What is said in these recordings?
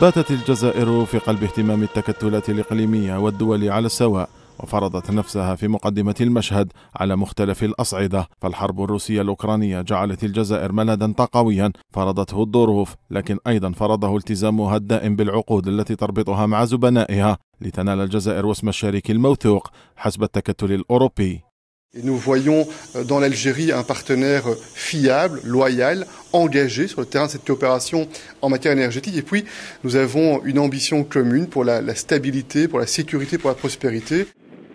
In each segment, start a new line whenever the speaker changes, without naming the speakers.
باتت الجزائر في قلب اهتمام التكتلات الإقليمية والدول على السواء وفرضت نفسها في مقدمة المشهد على مختلف الأصعدة فالحرب الروسية الأوكرانية جعلت الجزائر ملدا طاقويا فرضته الظروف لكن أيضا فرضه التزامها الدائم بالعقود التي تربطها مع زبنائها لتنال الجزائر واسم الشريك الموثوق حسب التكتل الأوروبي
Et nous voyons euh, dans l'Algérie un partenaire euh, fiable, loyal, engagé sur le terrain de cette coopération en matière énergétique. Et puis, nous avons une ambition commune pour la, la stabilité, pour la sécurité, pour la prospérité.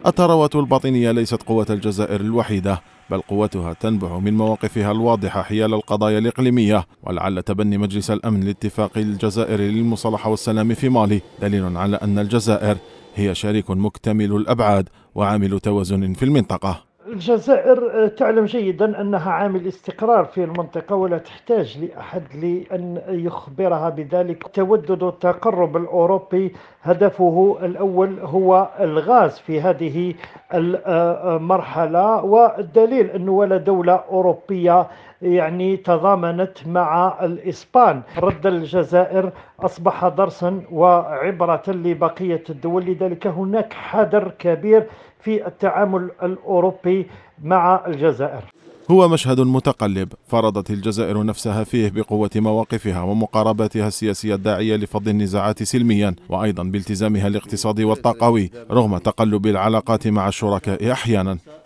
الثروات
الباطنية ليست قوة الجزائر الوحيدة بل قوتها تنبع من مواقفها الواضحة حيال القضايا الإقليمية ولعل تبني مجلس الأمن لاتفاق الجزائر للمصالحة والسلام في مالي دليل على أن الجزائر هي شريك مكتمل الأبعاد وعامل توازن في المنطقة
الجزائر آه، تعلم جيدا أنها عامل استقرار في المنطقة ولا تحتاج لأحد لأن يخبرها بذلك تودد التقرب الأوروبي هدفه الأول هو الغاز في هذه المرحلة آه، آه، والدليل أن ولا دولة أوروبية يعني تضامنت مع الإسبان رد الجزائر أصبح درسا وعبرة لبقية الدول لذلك هناك حذر كبير في التعامل الأوروبي مع الجزائر
هو مشهد متقلب فرضت الجزائر نفسها فيه بقوة مواقفها ومقارباتها السياسية الداعية لفض النزاعات سلميا وأيضا بالتزامها الاقتصادي والطاقوي رغم تقلب العلاقات مع الشركاء أحيانا